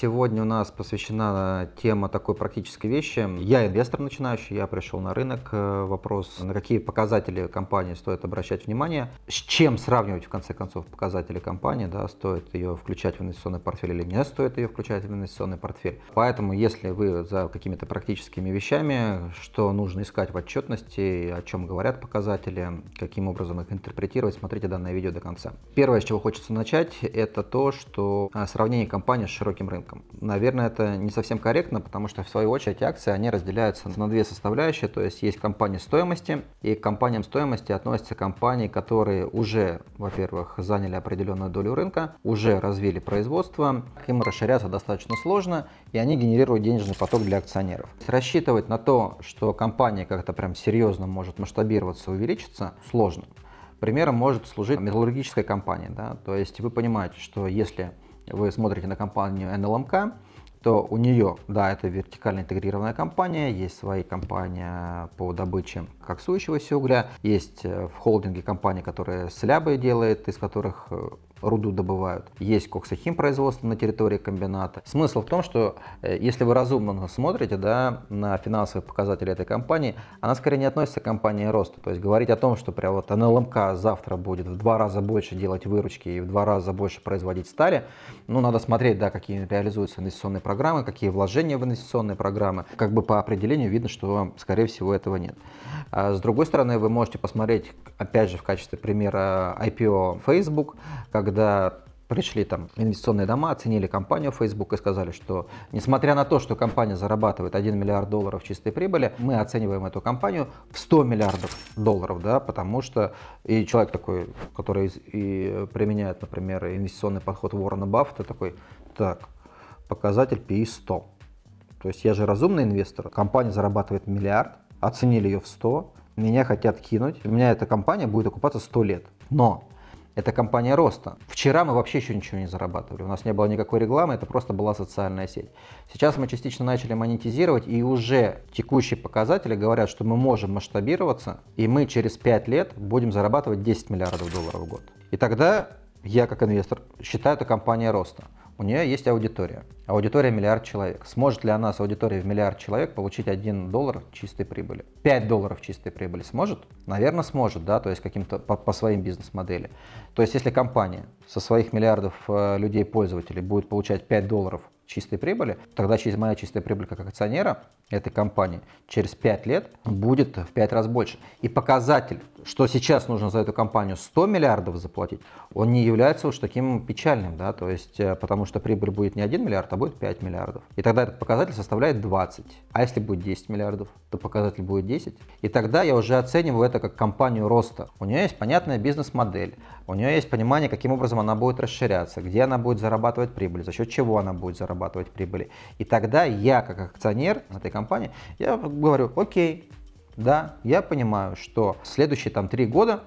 Сегодня у нас посвящена э, тема такой практической вещи. Я инвестор начинающий, я пришел на рынок. Э, вопрос, на какие показатели компании стоит обращать внимание, с чем сравнивать в конце концов показатели компании, да, стоит ее включать в инвестиционный портфель или не стоит ее включать в инвестиционный портфель. Поэтому, если вы за какими-то практическими вещами, что нужно искать в отчетности, о чем говорят показатели, каким образом их интерпретировать, смотрите данное видео до конца. Первое, с чего хочется начать, это то, что э, сравнение компании с широким рынком рынком. Наверное, это не совсем корректно, потому что в свою очередь акции, они разделяются на две составляющие, то есть есть компании стоимости, и к компаниям стоимости относятся компании, которые уже, во-первых, заняли определенную долю рынка, уже развили производство, им расширяться достаточно сложно, и они генерируют денежный поток для акционеров. Рассчитывать на то, что компания как-то прям серьезно может масштабироваться, увеличиться, сложно. Примером может служить металлургическая компания. Да? То есть вы понимаете, что если вы смотрите на компанию НЛМК, то у нее, да, это вертикально интегрированная компания, есть свои компании по добыче коксующегося угля, есть э, в холдинге компании, которые слябы делает, из которых э, руду добывают. Есть коксохим производство на территории комбината. Смысл в том, что э, если вы разумно смотрите да, на финансовые показатели этой компании, она скорее не относится к компании роста. То есть говорить о том, что прям вот НЛМК завтра будет в два раза больше делать выручки и в два раза больше производить стали, ну, надо смотреть, да, какие реализуются инвестиционные программы, какие вложения в инвестиционные программы. Как бы по определению видно, что, скорее всего, этого нет. А с другой стороны, вы можете посмотреть, опять же, в качестве примера э, IPO Facebook, как когда пришли там инвестиционные дома, оценили компанию Facebook и сказали, что несмотря на то, что компания зарабатывает 1 миллиард долларов чистой прибыли, мы оцениваем эту компанию в 100 миллиардов долларов, да, потому что и человек такой, который и применяет, например, инвестиционный подход Уоррена Баффета, такой, так, показатель PE 100. То есть я же разумный инвестор, компания зарабатывает миллиард, оценили ее в 100, меня хотят кинуть, у меня эта компания будет окупаться 100 лет. Но это компания роста. Вчера мы вообще еще ничего не зарабатывали, у нас не было никакой рекламы, это просто была социальная сеть. Сейчас мы частично начали монетизировать, и уже текущие показатели говорят, что мы можем масштабироваться, и мы через 5 лет будем зарабатывать 10 миллиардов долларов в год. И тогда я, как инвестор, считаю это компания роста у нее есть аудитория. Аудитория миллиард человек. Сможет ли она с аудиторией в миллиард человек получить 1 доллар чистой прибыли? 5 долларов чистой прибыли сможет? Наверное, сможет, да, то есть каким-то по, по своим бизнес-модели. То есть если компания со своих миллиардов э, людей пользователей будет получать 5 долларов чистой прибыли, тогда моя чистая прибыль как акционера этой компании через 5 лет будет в 5 раз больше. И показатель, что сейчас нужно за эту компанию 100 миллиардов заплатить, он не является уж таким печальным, да, то есть, э, потому что прибыль будет не 1 миллиард, а будет 5 миллиардов. И тогда этот показатель составляет 20. А если будет 10 миллиардов, то показатель будет 10. И тогда я уже оцениваю это как компанию роста. У нее есть понятная бизнес-модель, у нее есть понимание, каким образом она будет расширяться, где она будет зарабатывать прибыль, за счет чего она будет зарабатывать зарабатывать прибыли. И тогда я, как акционер этой компании, я говорю, окей, да, я понимаю, что следующие там три года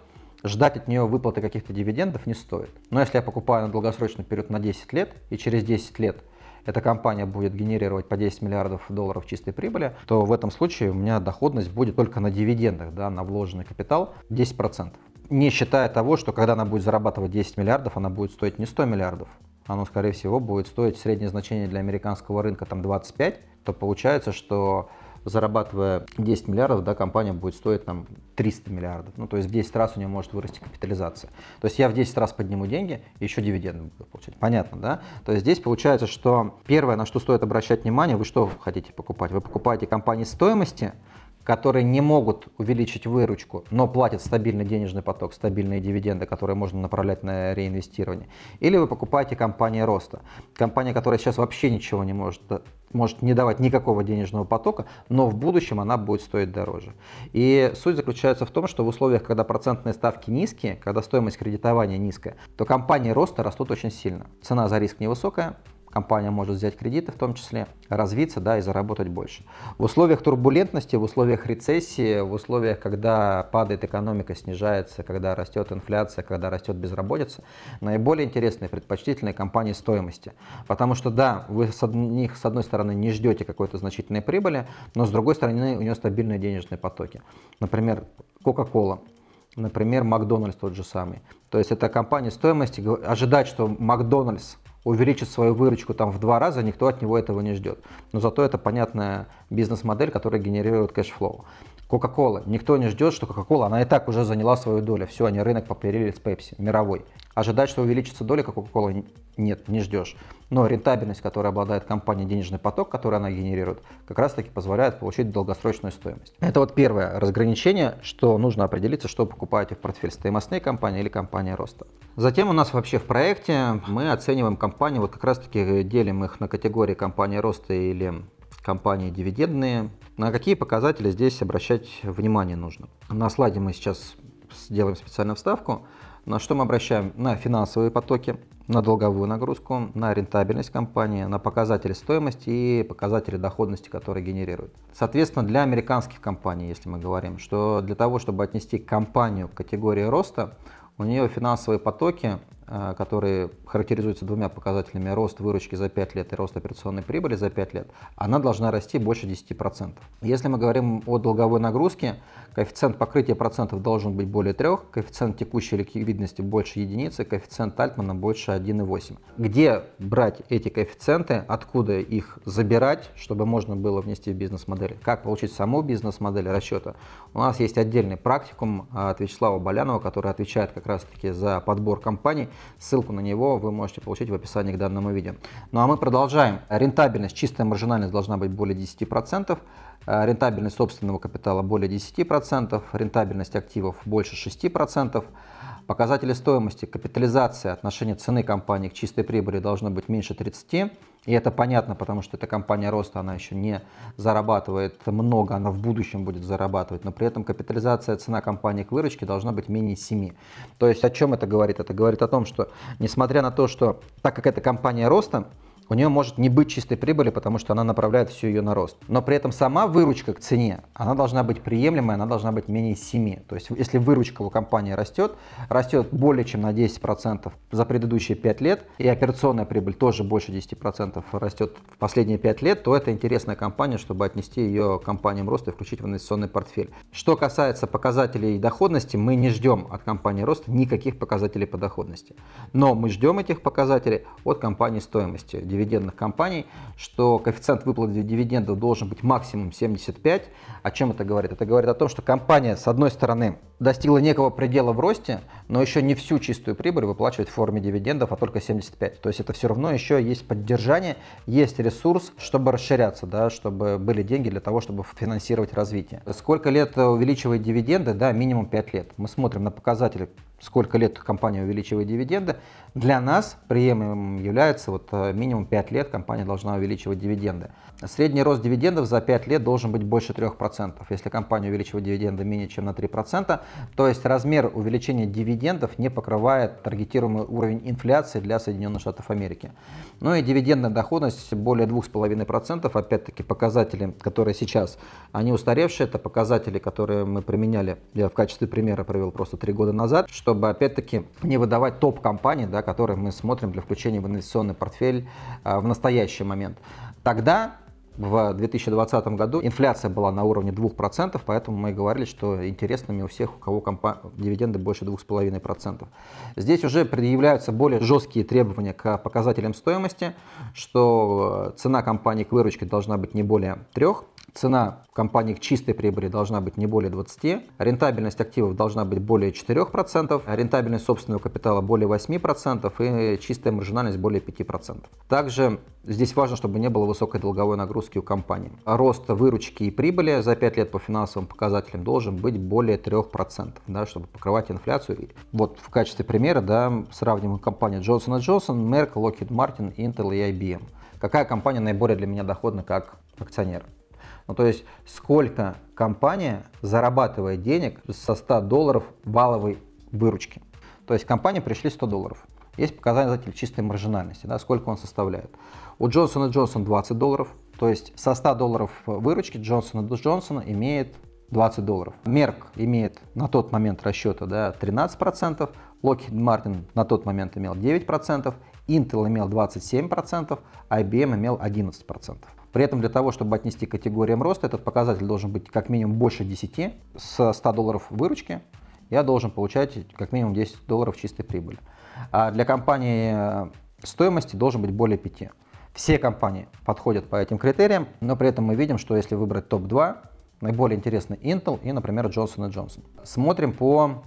ждать от нее выплаты каких-то дивидендов не стоит. Но если я покупаю на долгосрочный период на 10 лет, и через 10 лет эта компания будет генерировать по 10 миллиардов долларов чистой прибыли, то в этом случае у меня доходность будет только на дивидендах, да, на вложенный капитал 10%. Не считая того, что когда она будет зарабатывать 10 миллиардов, она будет стоить не 100 миллиардов, оно, скорее всего, будет стоить среднее значение для американского рынка там 25, то получается, что зарабатывая 10 миллиардов, да, компания будет стоить там 300 миллиардов. Ну, то есть в 10 раз у нее может вырасти капитализация. То есть я в 10 раз подниму деньги и еще дивиденды буду получать. Понятно, да? То есть здесь получается, что первое, на что стоит обращать внимание, вы что хотите покупать? Вы покупаете компании стоимости, которые не могут увеличить выручку, но платят стабильный денежный поток, стабильные дивиденды, которые можно направлять на реинвестирование. Или вы покупаете компании роста. Компания, которая сейчас вообще ничего не может, может не давать никакого денежного потока, но в будущем она будет стоить дороже. И суть заключается в том, что в условиях, когда процентные ставки низкие, когда стоимость кредитования низкая, то компании роста растут очень сильно. Цена за риск невысокая, компания может взять кредиты в том числе, развиться да, и заработать больше. В условиях турбулентности, в условиях рецессии, в условиях, когда падает экономика, снижается, когда растет инфляция, когда растет безработица, наиболее интересные предпочтительные компании стоимости. Потому что да, вы с них с одной стороны не ждете какой-то значительной прибыли, но с другой стороны у нее стабильные денежные потоки. Например, Coca-Cola, например, Макдональдс тот же самый. То есть это компания стоимости. Ожидать, что Макдональдс увеличит свою выручку там в два раза, никто от него этого не ждет. Но зато это понятная бизнес-модель, которая генерирует кэшфлоу. Кока-Колы. Никто не ждет, что Кока-Кола, она и так уже заняла свою долю. Все, они рынок поперели с Пепси, мировой. Ожидать, что увеличится доля Кока-Колы, нет, не ждешь. Но рентабельность, которой обладает компания «Денежный поток», который она генерирует, как раз-таки позволяет получить долгосрочную стоимость. Это вот первое разграничение, что нужно определиться, что покупаете в портфель, стоимостные компании или компания роста. Затем у нас вообще в проекте мы оцениваем компании, вот как раз-таки делим их на категории компании роста или компании дивидендные. На какие показатели здесь обращать внимание нужно? На слайде мы сейчас сделаем специальную вставку. На что мы обращаем? На финансовые потоки, на долговую нагрузку, на рентабельность компании, на показатели стоимости и показатели доходности, которые генерируют. Соответственно, для американских компаний, если мы говорим, что для того, чтобы отнести компанию к категории роста, у нее финансовые потоки а, которые характеризуются двумя показателями рост выручки за 5 лет и рост операционной прибыли за 5 лет, она должна расти больше 10%. Если мы говорим о долговой нагрузке, коэффициент покрытия процентов должен быть более 3, коэффициент текущей ликвидности больше единицы, коэффициент Альтмана больше 1,8. Где брать эти коэффициенты, откуда их забирать, чтобы можно было внести в бизнес-модель? Как получить саму бизнес-модель расчета? У нас есть отдельный практикум а, от Вячеслава Болянова, который отвечает как раз-таки за подбор компаний, Ссылку на него вы можете получить в описании к данному видео. Ну а мы продолжаем. Рентабельность, чистая маржинальность должна быть более 10%. А, рентабельность собственного капитала более 10%, рентабельность активов больше 6%, показатели стоимости, капитализация, отношение цены компании к чистой прибыли должно быть меньше 30%, и это понятно, потому что эта компания роста, она еще не зарабатывает много, она в будущем будет зарабатывать, но при этом капитализация, цена компании к выручке должна быть менее 7. То есть о чем это говорит? Это говорит о том, что несмотря на то, что так как это компания роста, у нее может не быть чистой прибыли, потому что она направляет всю ее на рост. Но при этом сама выручка к цене, она должна быть приемлемой, она должна быть менее 7. То есть если выручка у компании растет, растет более чем на 10% за предыдущие 5 лет, и операционная прибыль тоже больше 10% растет в последние 5 лет, то это интересная компания, чтобы отнести ее компаниям роста и включить в инвестиционный портфель. Что касается показателей доходности, мы не ждем от компании роста никаких показателей по доходности. Но мы ждем этих показателей от компании стоимости дивидендных компаний, что коэффициент выплаты дивидендов должен быть максимум 75. О чем это говорит? Это говорит о том, что компания, с одной стороны, достигла некого предела в росте, но еще не всю чистую прибыль выплачивает в форме дивидендов, а только 75. То есть это все равно еще есть поддержание, есть ресурс, чтобы расширяться, да, чтобы были деньги для того, чтобы финансировать развитие. Сколько лет увеличивает дивиденды? Да, минимум 5 лет. Мы смотрим на показатели, сколько лет компания увеличивает дивиденды. Для нас приемлемым является вот э, минимум 5 лет компания должна увеличивать дивиденды. Средний рост дивидендов за 5 лет должен быть больше 3%. Если компания увеличивает дивиденды менее чем на 3%, то есть размер увеличения дивидендов не покрывает таргетируемый уровень инфляции для Соединенных Штатов Америки. Ну и дивидендная доходность более 2,5%, опять-таки показатели, которые сейчас, они устаревшие, это показатели, которые мы применяли, я в качестве примера провел просто 3 года назад, чтобы опять-таки не выдавать топ-компании, да, которые мы смотрим для включения в инвестиционный портфель а, в настоящий момент. Тогда в 2020 году инфляция была на уровне 2%, поэтому мы говорили, что интересными у всех, у кого компа- дивиденды больше 2,5%. Здесь уже предъявляются более жесткие требования к показателям стоимости, что э, цена компании к выручке должна быть не более 3%, Цена компании к чистой прибыли должна быть не более 20, рентабельность активов должна быть более 4%, рентабельность собственного капитала более 8% и чистая маржинальность более 5%. Также здесь важно, чтобы не было высокой долговой нагрузки у компании. Рост выручки и прибыли за 5 лет по финансовым показателям должен быть более 3%, да, чтобы покрывать инфляцию. Вот в качестве примера да, сравним компании Johnson Johnson, Merck, Lockheed Martin, Intel и IBM. Какая компания наиболее для меня доходна как акционер? Ну, то есть, сколько компания зарабатывает денег со 100 долларов валовой выручки. То есть, компания пришли 100 долларов. Есть показатель чистой маржинальности, да, сколько он составляет. У Джонсона Джонсон 20 долларов, то есть со 100 долларов выручки Джонсона Джонсона имеет 20 долларов. Мерк имеет на тот момент расчета да, 13%, Lockheed Martin на тот момент имел 9%, Intel имел 27%, а IBM имел 11%. При этом для того, чтобы отнести к категориям роста, этот показатель должен быть как минимум больше 10. С 100 долларов выручки я должен получать как минимум 10 долларов чистой прибыли. А для компании э, стоимости должен быть более 5. Все компании подходят по этим критериям, но при этом мы видим, что если выбрать топ-2, наиболее интересны Intel и, например, Johnson Johnson. Смотрим по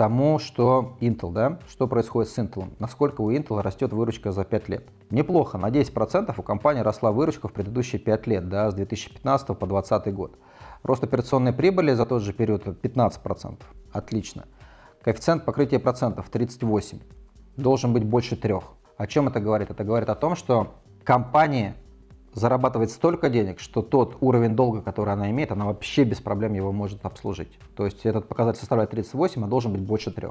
тому, что Intel, да, что происходит с Intel, насколько у Intel растет выручка за 5 лет. Неплохо, на 10% у компании росла выручка в предыдущие 5 лет, да, с 2015 по 2020 год. Рост операционной прибыли за тот же период 15%, отлично. Коэффициент покрытия процентов 38, должен быть больше трех. О чем это говорит? Это говорит о том, что компании зарабатывать столько денег, что тот уровень долга, который она имеет, она вообще без проблем его может обслужить. То есть этот показатель составляет 38, а должен быть больше 3.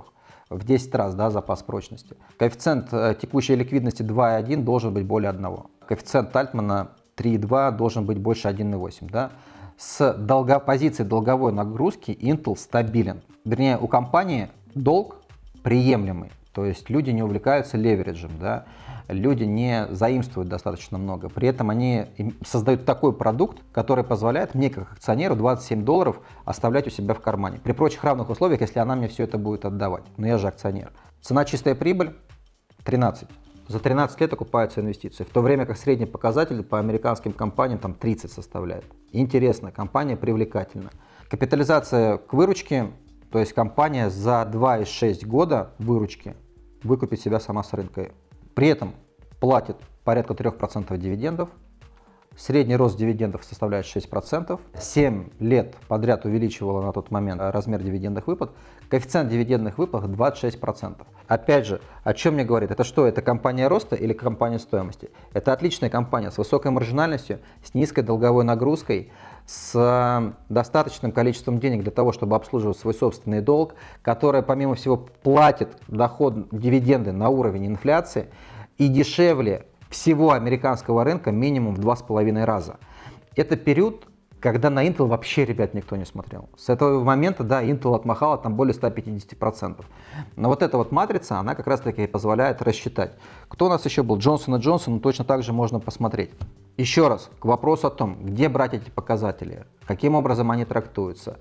В 10 раз да, запас прочности. Коэффициент э, текущей ликвидности 2,1 должен быть более 1. Коэффициент Тальтмана 3,2 должен быть больше 1,8. Да? С долга, позиции долговой нагрузки Intel стабилен. Вернее, у компании долг приемлемый. То есть люди не увлекаются левериджем. Да? люди не заимствуют достаточно много. При этом они создают такой продукт, который позволяет мне, как акционеру, 27 долларов оставлять у себя в кармане. При прочих равных условиях, если она мне все это будет отдавать. Но я же акционер. Цена чистая прибыль 13. За 13 лет окупаются инвестиции, в то время как средний показатель по американским компаниям там 30 составляет. Интересно, компания привлекательна. Капитализация к выручке, то есть компания за 2,6 года выручки выкупит себя сама с рынка. При этом платит порядка 3% дивидендов, Средний рост дивидендов составляет 6%. 7 лет подряд увеличивала на тот момент э, размер дивидендных выплат. Коэффициент дивидендных выплат 26%. Опять же, о чем мне говорит? Это что, это компания роста или компания стоимости? Это отличная компания с высокой маржинальностью, с низкой долговой нагрузкой, с э, достаточным количеством денег для того, чтобы обслуживать свой собственный долг, которая, помимо всего, платит доход, дивиденды на уровень инфляции и дешевле всего американского рынка минимум в 2,5 раза. Это период, когда на Intel вообще, ребят, никто не смотрел. С этого момента, да, Intel отмахала там более 150%. Но вот эта вот матрица, она как раз-таки позволяет рассчитать. Кто у нас еще был? Джонсон и Джонсон, точно так же можно посмотреть. Еще раз, к вопросу о том, где брать эти показатели, каким образом они трактуются,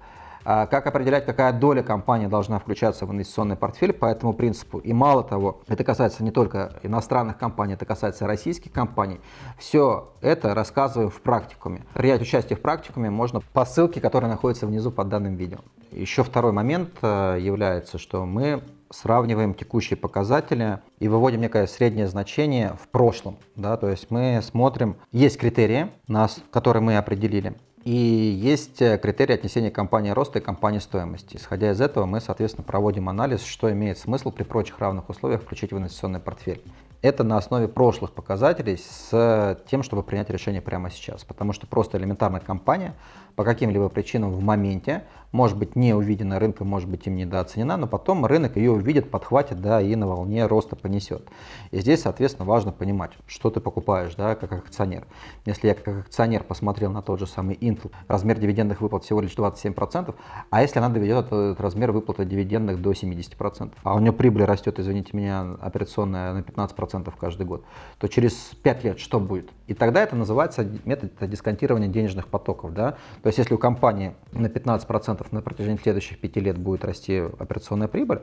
а, как определять, какая доля компании должна включаться в инвестиционный портфель по этому принципу. И мало того, это касается не только иностранных компаний, это касается российских компаний. Все это рассказываю в практикуме. Принять участие в практикуме можно по ссылке, которая находится внизу под данным видео. Еще второй момент э, является, что мы сравниваем текущие показатели и выводим некое среднее значение в прошлом. Да? То есть мы смотрим, есть критерии, нас, которые мы определили, и есть э, критерии отнесения компании роста и компании стоимости. Исходя из этого, мы, соответственно, проводим анализ, что имеет смысл при прочих равных условиях включить в инвестиционный портфель. Это на основе прошлых показателей с э, тем, чтобы принять решение прямо сейчас. Потому что просто элементарная компания по каким-либо причинам в моменте, может быть не увидена рынком, может быть им недооценена, но потом рынок ее увидит, подхватит, да, и на волне роста понесет. И здесь, соответственно, важно понимать, что ты покупаешь, да, как акционер. Если я как акционер посмотрел на тот же самый Intel, размер дивидендных выплат всего лишь 27%, а если она доведет этот размер выплаты дивидендных до 70%, а у нее прибыль растет, извините меня, операционная на 15% каждый год, то через 5 лет что будет? И тогда это называется метод дисконтирования денежных потоков. Да? То есть если у компании на 15% на протяжении следующих 5 лет будет расти операционная прибыль,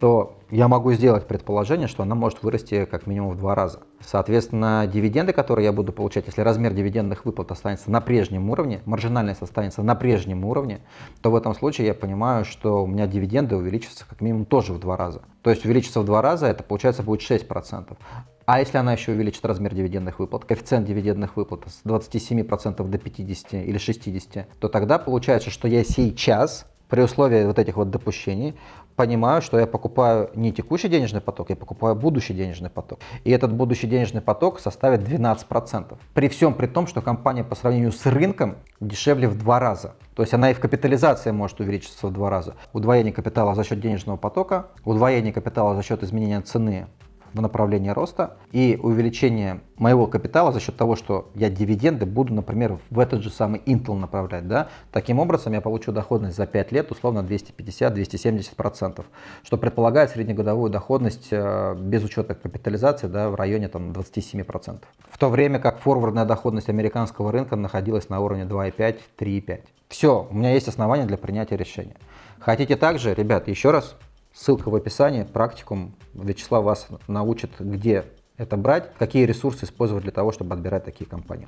то я могу сделать предположение, что она может вырасти как минимум в два раза. Соответственно, дивиденды, которые я буду получать, если размер дивидендных выплат останется на прежнем уровне, маржинальность останется на прежнем уровне, то в этом случае я понимаю, что у меня дивиденды увеличатся как минимум тоже в два раза. То есть увеличится в два раза, это получается будет 6%. А если она еще увеличит размер дивидендных выплат, коэффициент дивидендных выплат с 27% до 50 или 60, то тогда получается, что я сейчас при условии вот этих вот допущений понимаю, что я покупаю не текущий денежный поток, я покупаю будущий денежный поток. И этот будущий денежный поток составит 12%. При всем при том, что компания по сравнению с рынком дешевле в два раза. То есть она и в капитализации может увеличиться в два раза. Удвоение капитала за счет денежного потока, удвоение капитала за счет изменения цены в направлении роста и увеличение моего капитала за счет того, что я дивиденды буду, например, в этот же самый Intel направлять. Да? Таким образом, я получу доходность за 5 лет условно 250-270%, что предполагает среднегодовую доходность э, без учета капитализации да, в районе там, 27%. В то время как форвардная доходность американского рынка находилась на уровне 2,5-3,5. Все, у меня есть основания для принятия решения. Хотите также, ребят, еще раз, Ссылка в описании, практикум. Вячеслав вас научит, где это брать, какие ресурсы использовать для того, чтобы отбирать такие компании.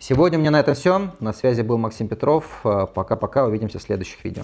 Сегодня у меня на этом все. На связи был Максим Петров. Пока-пока, увидимся в следующих видео.